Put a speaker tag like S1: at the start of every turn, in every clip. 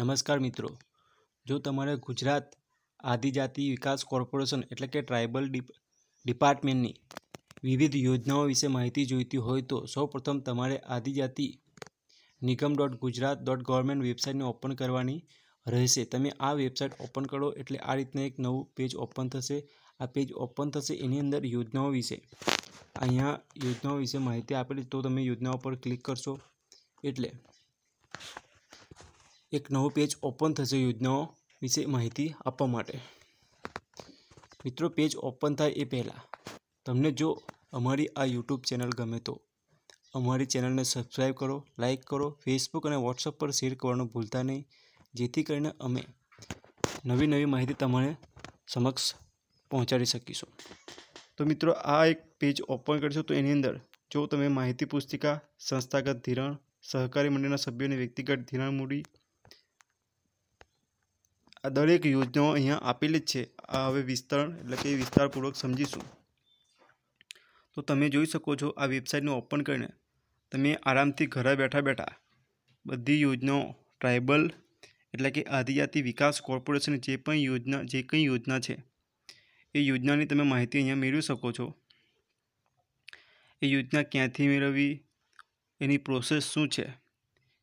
S1: નમસ્કાર મિત્રો જો તમારે ગુજરાત આદિજાતિ વિકાસ કોર્પોરેશન એટલે કે ટ્રાઇબલ ડિપાર્ટમેન્ટની વિવિધ યોજનાઓ વિશે માહિતી જોઈતી હોય તો સૌપ્રથમ તમારે Adijati Nigam dot Gujarat dot government વેબસાઇટને ઓપન કરવાની રહેશે તમે આ વેબસાઇટ ઓપન કરો એટલે આ રીતના એક નવું પેજ ઓપન થશે આ પેજ ઓપન થશે એની અંદર યોજનાઓ વિશે અહીંયા યોજનાઓ વિશે માહિતી આપેલી તો તમે યોજનાઓ પર ક્લિક કરશો એટલે એક નવો પેજ ઓપન થશે યોજનાઓ વિશે માહિતી આપવા માટે મિત્રો પેજ ઓપન થાય એ પહેલાં તમને જો અમારી આ યુટ્યુબ ચેનલ ગમે તો અમારી ચેનલને સબસ્ક્રાઈબ કરો લાઇક કરો ફેસબુક અને વોટ્સઅપ પર શેર કરવાનું ભૂલતા નહીં જેથી કરીને અમે નવી નવી માહિતી તમારે સમક્ષ પહોંચાડી શકીશું તો મિત્રો આ એક પેજ ઓપન કરીશું તો એની અંદર જો તમે માહિતી પુસ્તિકા સંસ્થાગત ધિરણ સહકારી મંડળના સભ્યોને વ્યક્તિગત ધિરાણ મૂડી આ દરેક યોજનાઓ અહીંયા આપેલી જ છે આ હવે વિસ્તરણ એટલે કે વિસ્તારપૂર્વક સમજીશું તો તમે જોઈ શકો છો આ વેબસાઇટને ઓપન કરીને તમે આરામથી ઘરે બેઠા બેઠા બધી યોજનાઓ ટ્રાઇબલ એટલે કે આદિજાતિ વિકાસ કોર્પોરેશન જે પણ યોજના જે કંઈ યોજના છે એ યોજનાની તમે માહિતી અહીંયા મેળવી શકો છો એ યોજના ક્યાંથી મેળવવી એની પ્રોસેસ શું છે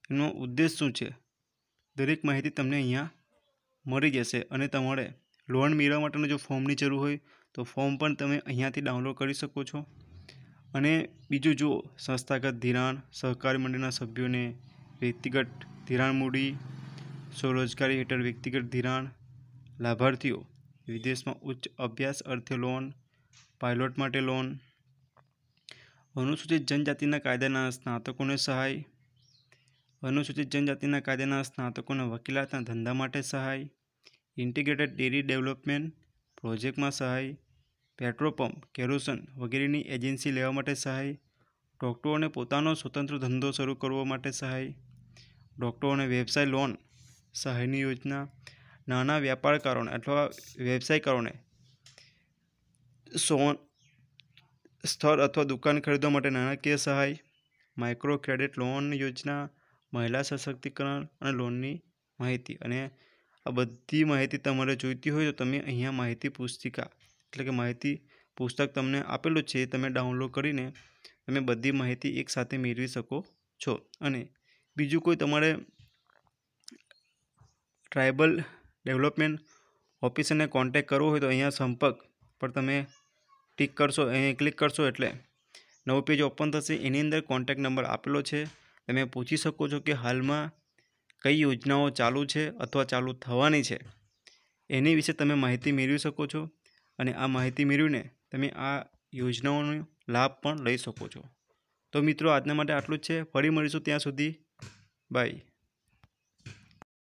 S1: એનો ઉદ્દેશ શું છે દરેક માહિતી તમને અહીંયા મળી જશે અને તમારે લોન મેળવવા માટેનું જો ફોર્મની જરૂર હોય તો ફોર્મ પણ તમે અહીંયાથી ડાઉનલોડ કરી શકો છો અને બીજું જો સંસ્થાગત ધિરાણ સહકારી મંડળના સભ્યોને વ્યક્તિગત ધિરાણ મૂડી સ્વરોજગારી હેઠળ વ્યક્તિગત ધિરાણ લાભાર્થીઓ વિદેશમાં ઉચ્ચ અભ્યાસ અર્થે લોન પાયલોટ માટે લોન અનુસૂચિત જનજાતિના કાયદાના સ્નાતકોને સહાય અનુસૂચિત જનજાતિના કાયદાના સ્નાતકોને વકીલાતના ધંધા માટે સહાય ઇન્ટિગ્રેટેડ ડેરી ડેવલપમેન્ટ પ્રોજેક્ટમાં સહાય પેટ્રોપંપ કેરોસન વગેરેની એજન્સી લેવા માટે સહાય ડૉક્ટરોને પોતાનો સ્વતંત્ર ધંધો શરૂ કરવા માટે સહાય ડૉક્ટરોને વ્યવસાય લોન સહાયની યોજના નાના વ્યાપારકારોને અથવા વ્યવસાયકારોને સોન સ્થળ અથવા દુકાન ખરીદવા માટે નાણાકીય સહાય માઇક્રો ક્રેડિટ લોન યોજના મહિલા સશક્તિકરણ અને લોનની માહિતી અને આ બધી માહિતી તમારે જોઈતી હોય તો તમે અહીંયા માહિતી પુસ્તિકા એટલે કે માહિતી પુસ્તક તમને આપેલું છે તમે ડાઉનલોડ કરીને તમે બધી માહિતી એકસાથે મેળવી શકો છો અને બીજું કોઈ તમારે ટ્રાઇબલ ડેવલપમેન્ટ ઓફિસરને કોન્ટેક કરવો હોય તો અહીંયા સંપર્ક પર તમે ટિક કરશો અહીંયા ક્લિક કરશો એટલે નવું પેજ ઓપન થશે એની અંદર કોન્ટેક નંબર આપેલો છે તમે પૂછી શકો છો કે હાલમાં કઈ યોજનાઓ ચાલુ છે અથવા ચાલુ થવાની છે એની વિશે તમે માહિતી મેળવી શકો છો અને આ માહિતી મેળવીને તમે આ યોજનાઓનો લાભ પણ લઈ શકો છો તો મિત્રો આજના માટે આટલું જ છે ફરી મળીશું ત્યાં સુધી બાય